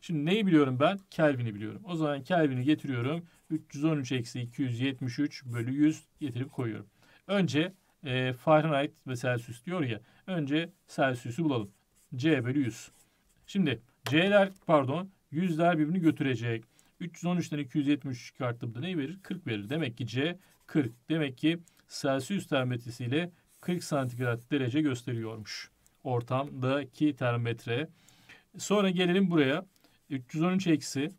Speaker 1: Şimdi neyi biliyorum ben? Kelvin'i biliyorum. O zaman Kelvin'i getiriyorum. 313 eksi 273 bölü 100 getirip koyuyorum. Önce e, Fahrenheit ve Celsius diyor ya. Önce Celsius'u bulalım. C bölü 100. Şimdi C'ler pardon yüzler birbirini götürecek. 313'ten 273 çıkarttığımda ne verir? 40 verir. Demek ki C 40. Demek ki Celsius termometresiyle 40 santigrat derece gösteriyormuş. Ortamdaki termometre. Sonra gelelim buraya. 313 eksi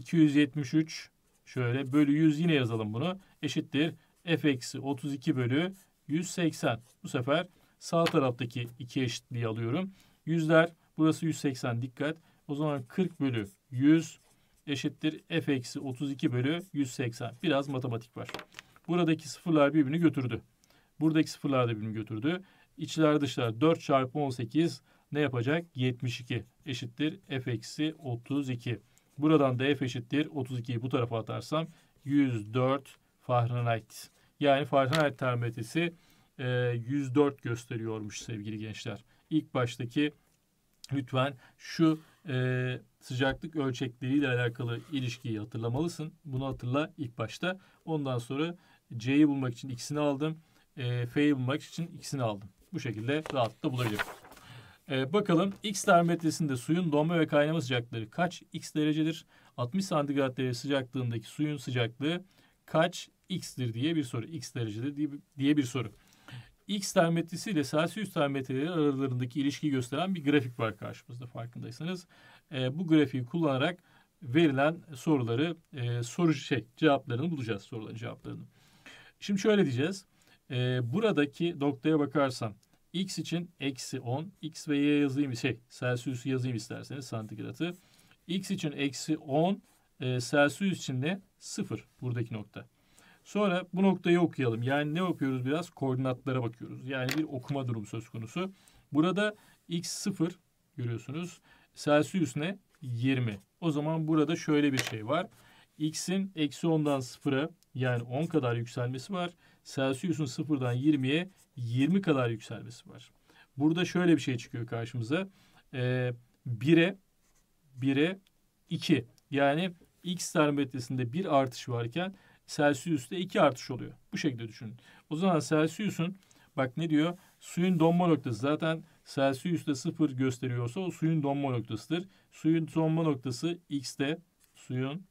Speaker 1: 273 şöyle bölü 100 yine yazalım bunu. Eşittir f eksi 32 bölü 180. Bu sefer sağ taraftaki iki eşitliği alıyorum. Yüzler burası 180 dikkat. O zaman 40 bölü 100 eşittir f eksi 32 bölü 180. Biraz matematik var. Buradaki sıfırlar birbirini götürdü. Buradaki sıfırlar da birbirini götürdü. İçler dışlar 4 çarpı 18 ne yapacak? 72 eşittir f eksi 32. Buradan da f eşittir 32'yi bu tarafa atarsam 104 Fahrenheit. Yani Fahrenheit termometresi e, 104 gösteriyormuş sevgili gençler. İlk baştaki lütfen şu e, sıcaklık ölçekleriyle alakalı ilişkiyi hatırlamalısın. Bunu hatırla ilk başta. Ondan sonra C'yi bulmak için ikisini aldım. E, F'yi bulmak için ikisini aldım. Bu şekilde rahatlıkla bulabilirim. Ee, bakalım X termometresinde suyun donma ve kaynama sıcaklıkları kaç X derecedir? 60 santigrat derece sıcaklığındaki suyun sıcaklığı kaç xdir diye bir soru. X derecede diye bir soru. X termometresi ile Celsius termometreleri aralarındaki ilişkiyi gösteren bir grafik var karşımızda farkındaysanız. E, bu grafiği kullanarak verilen soruları e, soru şey cevaplarını bulacağız soruların cevaplarını. Şimdi şöyle diyeceğiz. E, buradaki noktaya bakarsam X için eksi 10. X ve Y yazayım. Şey, Celsius yazayım isterseniz santigratı. X için eksi 10. E, Celsius için de 0. Buradaki nokta. Sonra bu noktayı okuyalım. Yani ne yapıyoruz biraz? Koordinatlara bakıyoruz. Yani bir okuma durum söz konusu. Burada X 0 görüyorsunuz. Celsius ne? 20. O zaman burada şöyle bir şey var x'in eksi 10'dan 0'a yani 10 kadar yükselmesi var. Celsius'un 0'dan 20'ye 20 kadar yükselmesi var. Burada şöyle bir şey çıkıyor karşımıza. Ee, 1'e 1'e 2 yani X termometresinde bir artış varken Celsius'ta iki artış oluyor. Bu şekilde düşünün. O zaman Celsius'un bak ne diyor? Suyun donma noktası zaten Celsius'ta sıfır gösteriyorsa o suyun donma noktasıdır. Suyun donma noktası X'te suyun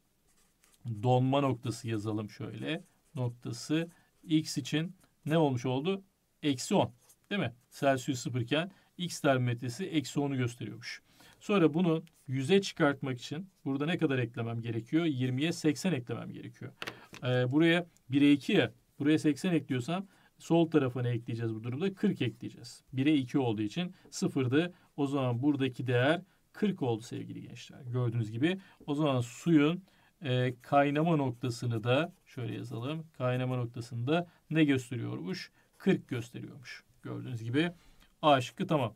Speaker 1: donma noktası yazalım şöyle. Noktası x için ne olmuş oldu? Eksi 10 değil mi? Celsius 0 iken x termometresi eksi 10'u gösteriyormuş. Sonra bunu 100'e çıkartmak için burada ne kadar eklemem gerekiyor? 20'ye 80 eklemem gerekiyor. Ee, buraya 1'e 2'ye buraya 80 ekliyorsam sol tarafa ne ekleyeceğiz bu durumda? 40 ekleyeceğiz. 1'e 2 olduğu için 0'dı. O zaman buradaki değer 40 oldu sevgili gençler. Gördüğünüz gibi o zaman suyun e, kaynama noktasını da şöyle yazalım. Kaynama noktasında ne gösteriyormuş? 40 gösteriyormuş. Gördüğünüz gibi A şıkkı tamam.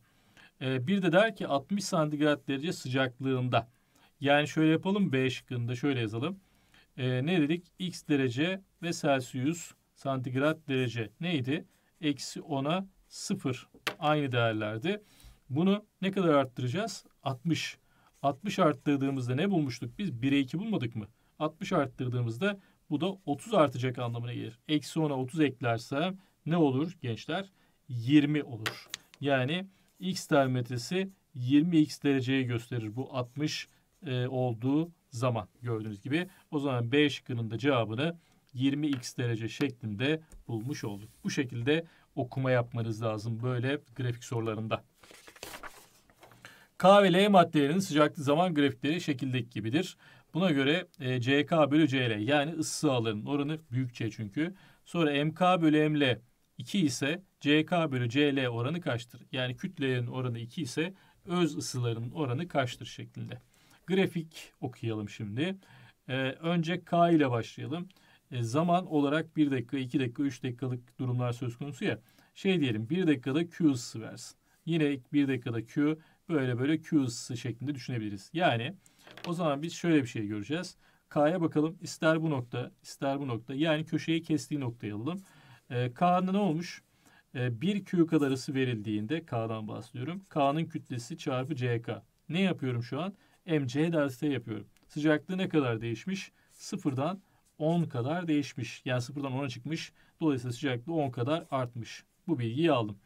Speaker 1: E, bir de der ki 60 santigrat derece sıcaklığında. Yani şöyle yapalım B şıkkında şöyle yazalım. E, ne dedik? X derece ve Celsius santigrat derece neydi? Eksi 10'a 0 aynı değerlerdi. Bunu ne kadar arttıracağız? 60. 60 arttırdığımızda ne bulmuştuk? Biz 1'e 2 bulmadık mı? 60 arttırdığımızda bu da 30 artacak anlamına gelir. Eksi 10'a 30 eklerse ne olur gençler? 20 olur. Yani x diametresi 20x dereceyi gösterir bu 60 e, olduğu zaman gördüğünüz gibi. O zaman B şıkkının da cevabını 20x derece şeklinde bulmuş olduk. Bu şekilde okuma yapmanız lazım böyle grafik sorularında. K ve L maddelerinin sıcaklık zaman grafikleri şekildeki gibidir. Buna göre e, CK bölü CL yani ısı alanın oranı büyük C çünkü. Sonra MK bölü ML 2 ise CK bölü CL oranı kaçtır? Yani kütlelerin oranı 2 ise öz ısılarının oranı kaçtır şeklinde. Grafik okuyalım şimdi. Ee, önce K ile başlayalım. Ee, zaman olarak 1 dakika, 2 dakika, 3 dakikalık durumlar söz konusu ya. Şey diyelim 1 dakikada Q ısısı versin. Yine 1 dakikada Q böyle böyle Q ısısı şeklinde düşünebiliriz. Yani o zaman biz şöyle bir şey göreceğiz. K'ya bakalım. İster bu nokta, ister bu nokta. Yani köşeyi kestiği noktayı alalım. E, ee, K'nın ne olmuş? E, ee, 1 Q kadar ısı verildiğinde K'dan bahsediyorum. K'nın kütlesi çarpı CK. Ne yapıyorum şu an? MC derste yapıyorum. Sıcaklığı ne kadar değişmiş? Sıfırdan 10 kadar değişmiş. Yani sıfırdan 10'a çıkmış. Dolayısıyla sıcaklığı 10 kadar artmış. Bu bilgiyi aldım.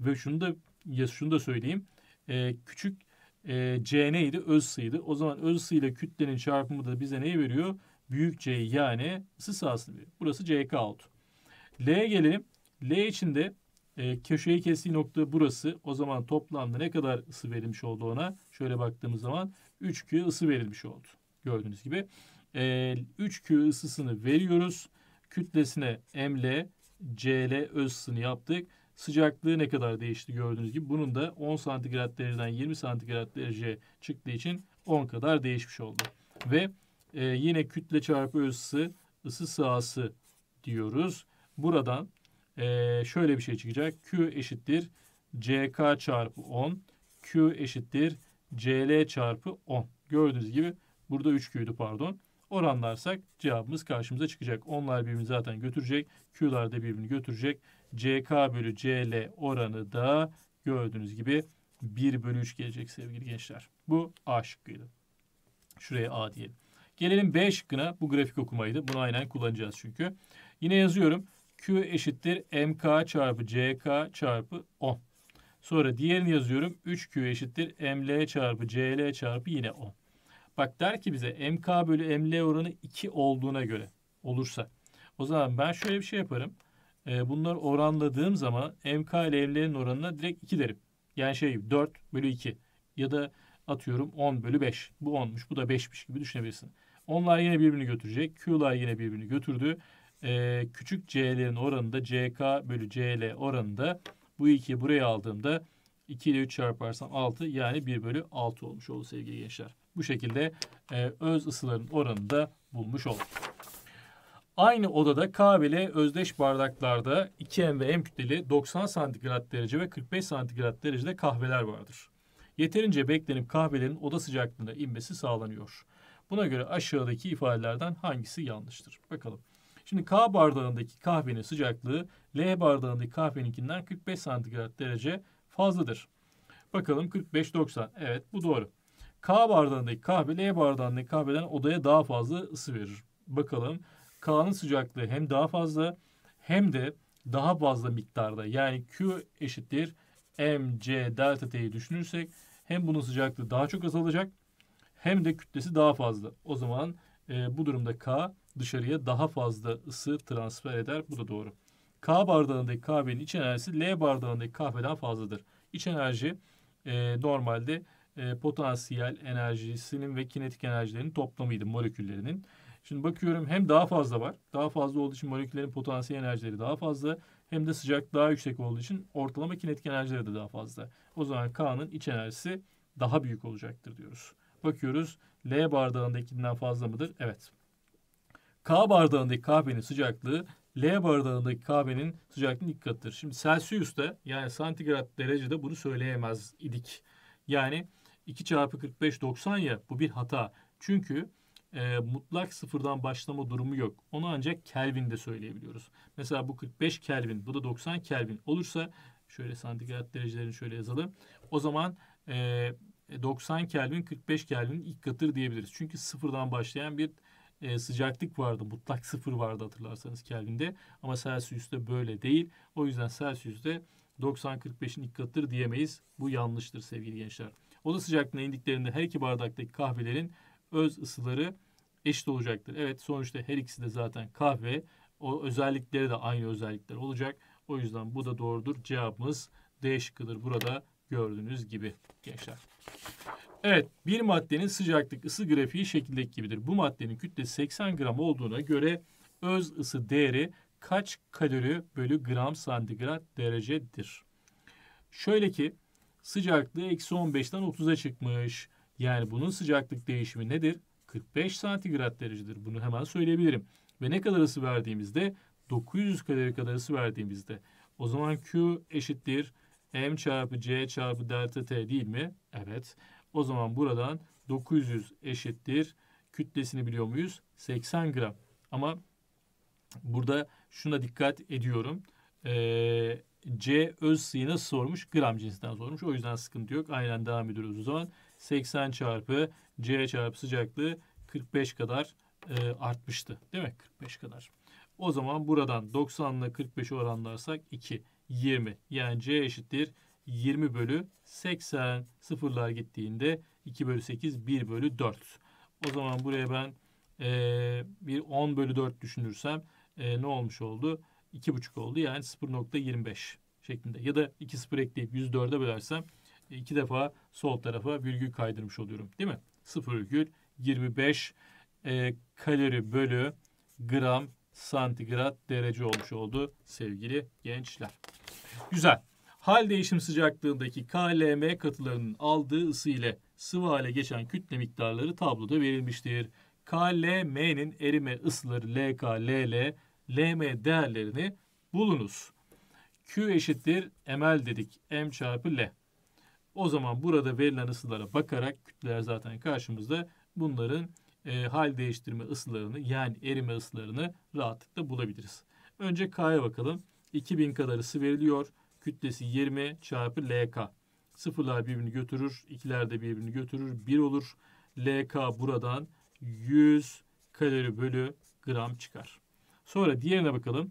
Speaker 1: Ve şunu da, ya şunu da söyleyeyim. E, küçük e, C neydi? Öz sıydı. O zaman öz ısı kütlenin çarpımı da bize neyi veriyor? Büyük C yani ısı sahasını veriyor. Burası CK oldu. L'ye gelelim. L için de e, köşeyi kestiği nokta burası. O zaman toplamda ne kadar ısı verilmiş oldu ona? Şöyle baktığımız zaman 3Q ısı verilmiş oldu. Gördüğünüz gibi. E, 3Q ısısını veriyoruz. Kütlesine ML, CL öz ısını yaptık. Sıcaklığı ne kadar değişti gördüğünüz gibi. Bunun da 10 santigrat dereceden 20 santigrat derece çıktığı için 10 kadar değişmiş oldu. Ve e, yine kütle çarpı öz ısı, ısı sahası diyoruz. Buradan e, şöyle bir şey çıkacak. Q eşittir CK çarpı 10. Q eşittir CL çarpı 10. Gördüğünüz gibi burada 3Q'ydu pardon oranlarsak cevabımız karşımıza çıkacak. Onlar birbirini zaten götürecek. Q'lar da birbirini götürecek. CK bölü CL oranı da gördüğünüz gibi 1 bölü 3 gelecek sevgili gençler. Bu A şıkkıydı. Şuraya A diyelim. Gelelim B şıkkına. Bu grafik okumaydı. Bunu aynen kullanacağız çünkü. Yine yazıyorum. Q eşittir MK çarpı CK çarpı 10. Sonra diğerini yazıyorum. 3Q eşittir ML çarpı CL çarpı yine 10. Bak der ki bize MK bölü ML oranı 2 olduğuna göre olursa. O zaman ben şöyle bir şey yaparım. E, bunları oranladığım zaman MK ile ML'nin oranına direkt 2 derim. Yani şey 4 bölü 2 ya da atıyorum 10 bölü 5. Bu 10'muş bu da 5'miş gibi düşünebilirsin. Onlar yine birbirini götürecek. Q'lar yine birbirini götürdü. E, küçük C'lerin oranı da CK bölü CL oranı da bu iki buraya aldığımda 2 ile 3 çarparsam 6 yani 1 bölü 6 olmuş oldu sevgili gençler. Bu şekilde e, öz ısıların oranını da bulmuş olduk. Aynı odada K kahveli özdeş bardaklarda 2M ve M kütleli 90 santigrat derece ve 45 santigrat derecede kahveler vardır. Yeterince beklenip kahvelerin oda sıcaklığında inmesi sağlanıyor. Buna göre aşağıdaki ifadelerden hangisi yanlıştır? Bakalım. Şimdi K bardağındaki kahvenin sıcaklığı L bardağındaki kahveninkinden 45 santigrat derece fazladır. Bakalım 45-90. Evet bu doğru. K bardağındaki kahve L bardağındaki kahveden odaya daha fazla ısı verir. Bakalım K'nın sıcaklığı hem daha fazla hem de daha fazla miktarda yani Q eşittir mc delta t'yi düşünürsek hem bunun sıcaklığı daha çok azalacak hem de kütlesi daha fazla. O zaman e, bu durumda K dışarıya daha fazla ısı transfer eder. Bu da doğru. K bardağındaki kahvenin iç enerjisi L bardağındaki kahveden fazladır. İç enerji e, normalde e, potansiyel enerjisinin ve kinetik enerjilerinin toplamıydı moleküllerinin. Şimdi bakıyorum hem daha fazla var. Daha fazla olduğu için moleküllerin potansiyel enerjileri daha fazla. Hem de sıcak daha yüksek olduğu için ortalama kinetik enerjileri de daha fazla. O zaman K'nın iç enerjisi daha büyük olacaktır diyoruz. Bakıyoruz L bardağındakinden fazla mıdır? Evet. K bardağındaki kahvenin sıcaklığı L bardağındaki kahvenin sıcaklığının iki katıdır. Şimdi Celsius'ta yani santigrat derecede bunu söyleyemez idik. Yani 2 çarpı 45 90 ya bu bir hata. Çünkü e, mutlak sıfırdan başlama durumu yok. Onu ancak Kelvin'de söyleyebiliyoruz. Mesela bu 45 Kelvin, bu da 90 Kelvin olursa şöyle santigrat derecelerini şöyle yazalım. O zaman e, 90 e, Kelvin 45 Kelvin ilk katır diyebiliriz. Çünkü sıfırdan başlayan bir e, sıcaklık vardı. Mutlak sıfır vardı hatırlarsanız Kelvin'de. Ama Celsius'ta böyle değil. O yüzden Celsius'te 90-45'in ilk katır diyemeyiz. Bu yanlıştır sevgili gençler. Oda sıcaklığına indiklerinde her iki bardaktaki kahvelerin öz ısıları eşit olacaktır. Evet sonuçta her ikisi de zaten kahve. O özellikleri de aynı özellikler olacak. O yüzden bu da doğrudur. Cevabımız D şıkkıdır burada gördüğünüz gibi gençler. Evet bir maddenin sıcaklık ısı grafiği şekildeki gibidir. Bu maddenin kütlesi 80 gram olduğuna göre öz ısı değeri kaç kalori bölü gram santigrat derecedir? Şöyle ki sıcaklığı eksi 15'ten 30'a çıkmış. Yani bunun sıcaklık değişimi nedir? 45 santigrat derecedir. Bunu hemen söyleyebilirim. Ve ne kadar ısı verdiğimizde? 900 kalori kadar ısı verdiğimizde. O zaman Q eşittir M çarpı C çarpı delta T değil mi? Evet. O zaman buradan 900 eşittir. Kütlesini biliyor muyuz? 80 gram. Ama burada şuna dikkat ediyorum. Ee, C Özsi nasıl sormuş? Gram cinsinden sormuş. O yüzden sıkıntı yok. Aynen devam ediyoruz o zaman. 80 çarpı C çarpı sıcaklığı 45 kadar e, artmıştı. Değil mi? 45 kadar. O zaman buradan 90 ile 45 oranlarsak 2. 20. Yani C eşittir 20 bölü 80 sıfırlar gittiğinde 2 bölü 8 1 bölü 4. O zaman buraya ben e, bir 10 bölü 4 düşünürsem e, ne olmuş oldu? buçuk oldu. Yani 0.25 şeklinde. Ya da iki sıfır ekleyip 104'e bölersem e, iki defa sol tarafa virgül kaydırmış oluyorum. Değil mi? virgül 0,25 e, kalori bölü gram santigrat derece olmuş oldu sevgili gençler. Güzel. Hal değişim sıcaklığındaki KLM katılarının aldığı ısı ile sıvı hale geçen kütle miktarları tabloda verilmiştir. KLM'nin erime ısıları LK, LL LM değerlerini bulunuz. Q eşittir ML dedik. M çarpı L. O zaman burada verilen ısılara bakarak kütleler zaten karşımızda bunların e, hal değiştirme ısılarını yani erime ısılarını rahatlıkla bulabiliriz. Önce K'ya bakalım. 2000 kadar ısı veriliyor. Kütlesi 20 çarpı LK. Sıfırlar birbirini götürür. ikiler de birbirini götürür. 1 olur. LK buradan 100 kalori bölü gram çıkar. Sonra diğerine bakalım.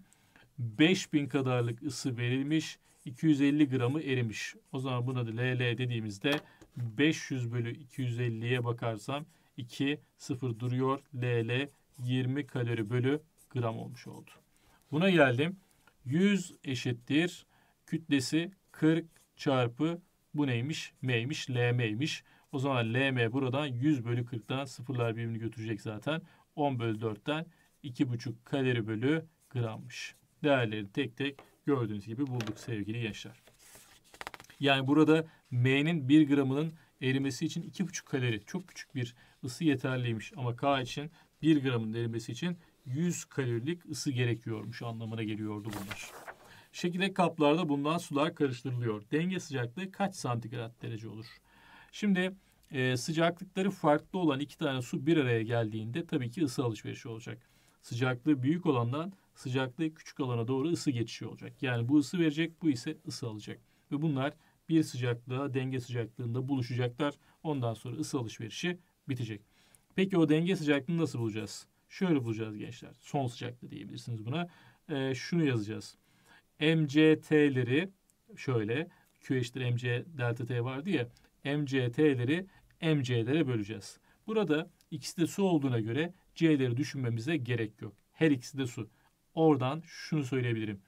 Speaker 1: 5000 kadarlık ısı verilmiş. 250 gramı erimiş. O zaman buna da LL dediğimizde 500 bölü 250'ye bakarsam 2 0 duruyor. LL 20 kalori bölü gram olmuş oldu. Buna geldim. 100 eşittir kütlesi 40 çarpı bu neymiş? M'ymiş, LM'ymiş. O zaman LM buradan 100 bölü 40'dan sıfırlar birbirini götürecek zaten. 10 bölü 4'ten 2,5 kalori bölü grammış. Değerleri tek tek gördüğünüz gibi bulduk sevgili gençler. Yani burada M'nin 1 gramının erimesi için 2,5 kalori çok küçük bir ısı yeterliymiş. Ama K için 1 gramın erimesi için 100 kalorilik ısı gerekiyormuş anlamına geliyordu bunlar. Şekilde kaplarda bundan sular karıştırılıyor. Denge sıcaklığı kaç santigrat derece olur? Şimdi e, sıcaklıkları farklı olan iki tane su bir araya geldiğinde tabii ki ısı alışverişi olacak sıcaklığı büyük olandan sıcaklığı küçük alana doğru ısı geçişi olacak. Yani bu ısı verecek, bu ise ısı alacak. Ve bunlar bir sıcaklığa denge sıcaklığında buluşacaklar. Ondan sonra ısı alışverişi bitecek. Peki o denge sıcaklığını nasıl bulacağız? Şöyle bulacağız gençler. Son sıcaklığı diyebilirsiniz buna. Ee, şunu yazacağız. MCT'leri şöyle Q eşittir MC delta T vardı ya. MCT'leri MC'lere böleceğiz. Burada ikisi de su olduğuna göre C'leri düşünmemize gerek yok. Her ikisi de su. Oradan şunu söyleyebilirim.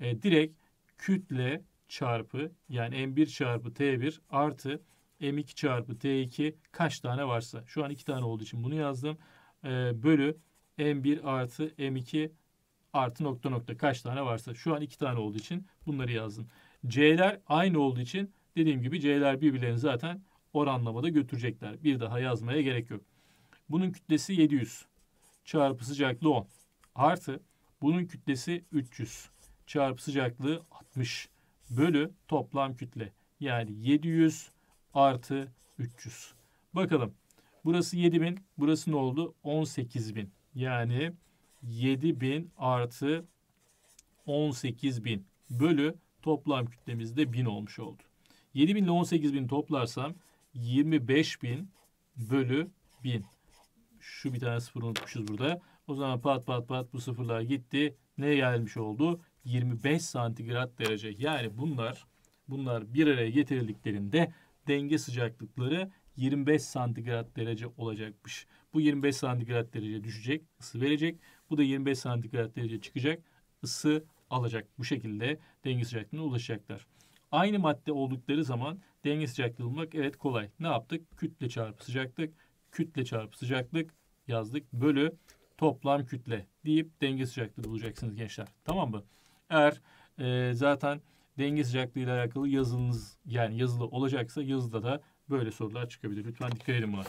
Speaker 1: E, direkt kütle çarpı yani M1 çarpı T1 artı M2 çarpı T2 kaç tane varsa. Şu an iki tane olduğu için bunu yazdım. E, bölü M1 artı M2 artı nokta nokta kaç tane varsa. Şu an iki tane olduğu için bunları yazdım. C'ler aynı olduğu için dediğim gibi C'ler birbirlerini zaten oranlamada götürecekler. Bir daha yazmaya gerek yok. Bunun kütlesi 700 çarpı sıcaklığı 10. Artı bunun kütlesi 300 çarpı sıcaklığı 60 bölü toplam kütle. Yani 700 artı 300. Bakalım burası 7000 burası ne oldu? 18000 yani 7000 artı 18000 bölü toplam kütlemizde de 1000 olmuş oldu. 7000 ile 18000 toplarsam 25000 bölü 1000. Şu bir tane sıfır unutmuşuz burada. O zaman pat pat pat bu sıfırlar gitti. Ne gelmiş oldu? 25 santigrat derece. Yani bunlar bunlar bir araya getirildiklerinde denge sıcaklıkları 25 santigrat derece olacakmış. Bu 25 santigrat derece düşecek, ısı verecek. Bu da 25 santigrat derece çıkacak, ısı alacak. Bu şekilde denge sıcaklığına ulaşacaklar. Aynı madde oldukları zaman denge sıcaklığı bulmak evet kolay. Ne yaptık? Kütle çarpı sıcaklık kütle çarpı sıcaklık yazdık bölü toplam kütle deyip denge sıcaklığı bulacaksınız gençler. Tamam mı? Eğer e, zaten denge sıcaklığı ile alakalı yazınız yani yazılı olacaksa yazıda da böyle sorular çıkabilir. Lütfen dikkat edin buna.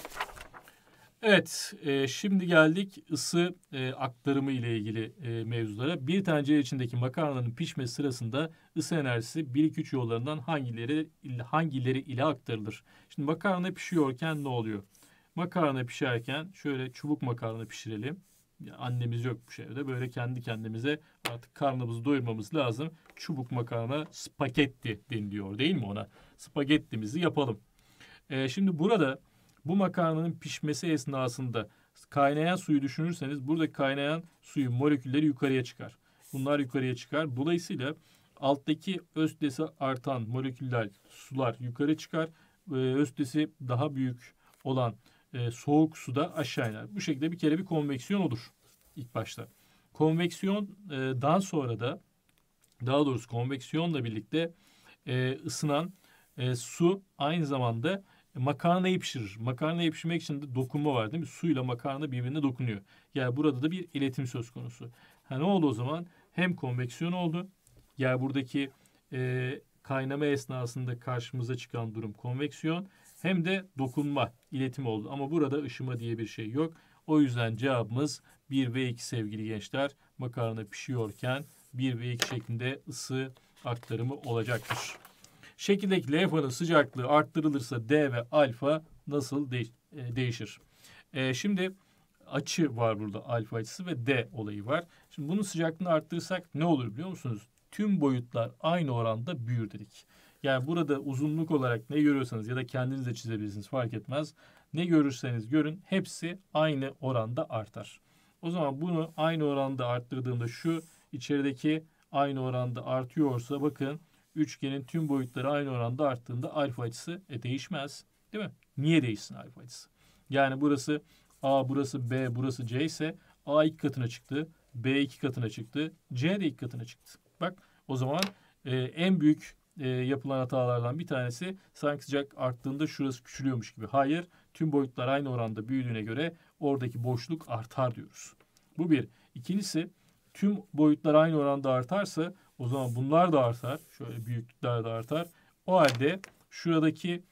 Speaker 1: Evet, e, şimdi geldik ısı e, aktarımı ile ilgili e, mevzulara. Bir tencere içindeki makarnanın pişme sırasında ısı enerjisi 1-2-3 yollarından hangileri hangileri ile aktarılır? Şimdi makarna pişiyorken ne oluyor? Makarna pişerken şöyle çubuk makarna pişirelim. Ya annemiz yok bu evde. Böyle kendi kendimize artık karnımızı doyurmamız lazım. Çubuk makarna spagetti deniliyor değil mi ona? Spagettimizi yapalım. Ee, şimdi burada bu makarnanın pişmesi esnasında kaynayan suyu düşünürseniz burada kaynayan suyun molekülleri yukarıya çıkar. Bunlar yukarıya çıkar. Dolayısıyla alttaki östesi artan moleküller, sular yukarı çıkar. Ee, östesi daha büyük olan e, soğuk suda aşağı iner. Bu şekilde bir kere bir konveksiyon olur ilk başta. Konveksiyon e, sonra da daha doğrusu konveksiyonla birlikte e, ısınan e, su aynı zamanda makarnayı pişirir. Makarnayı pişirmek için de dokunma var değil mi? Suyla makarna birbirine dokunuyor. Yani burada da bir iletim söz konusu. Ha, ne oldu o zaman? Hem konveksiyon oldu. Yani buradaki e, kaynama esnasında karşımıza çıkan durum konveksiyon hem de dokunma, iletimi oldu. Ama burada ışıma diye bir şey yok. O yüzden cevabımız 1 ve 2 sevgili gençler. Makarna pişiyorken 1 ve 2 şeklinde ısı aktarımı olacaktır. Şekildeki levhanın sıcaklığı arttırılırsa D ve alfa nasıl de e, değişir? E, şimdi açı var burada alfa açısı ve D olayı var. Şimdi bunun sıcaklığını arttırırsak ne olur biliyor musunuz? tüm boyutlar aynı oranda büyür dedik. Yani burada uzunluk olarak ne görüyorsanız ya da kendiniz de çizebilirsiniz fark etmez. Ne görürseniz görün hepsi aynı oranda artar. O zaman bunu aynı oranda arttırdığımda şu içerideki aynı oranda artıyorsa bakın üçgenin tüm boyutları aynı oranda arttığında alfa açısı e, değişmez. Değil mi? Niye değişsin alfa açısı? Yani burası A, burası B, burası C ise A iki katına çıktı, B iki katına çıktı, C de iki katına çıktı. Bak, o zaman e, en büyük e, yapılan hatalardan bir tanesi sanki sıcak arttığında şurası küçülüyormuş gibi. Hayır tüm boyutlar aynı oranda büyüdüğüne göre oradaki boşluk artar diyoruz. Bu bir. İkincisi tüm boyutlar aynı oranda artarsa o zaman bunlar da artar. Şöyle büyüklükler de artar. O halde şuradaki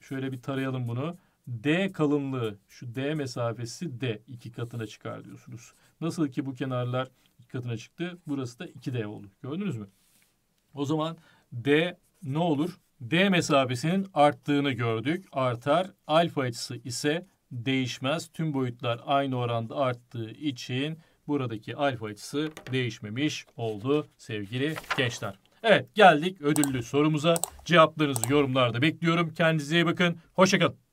Speaker 1: şöyle bir tarayalım bunu. D kalınlığı şu D mesafesi D iki katına çıkar diyorsunuz. Nasıl ki bu kenarlar katına çıktı. Burası da 2D oldu. Gördünüz mü? O zaman D ne olur? D mesafesinin arttığını gördük. Artar. Alfa açısı ise değişmez. Tüm boyutlar aynı oranda arttığı için buradaki alfa açısı değişmemiş oldu sevgili gençler. Evet geldik ödüllü sorumuza. Cevaplarınızı yorumlarda bekliyorum. Kendinize iyi bakın. Hoşçakalın.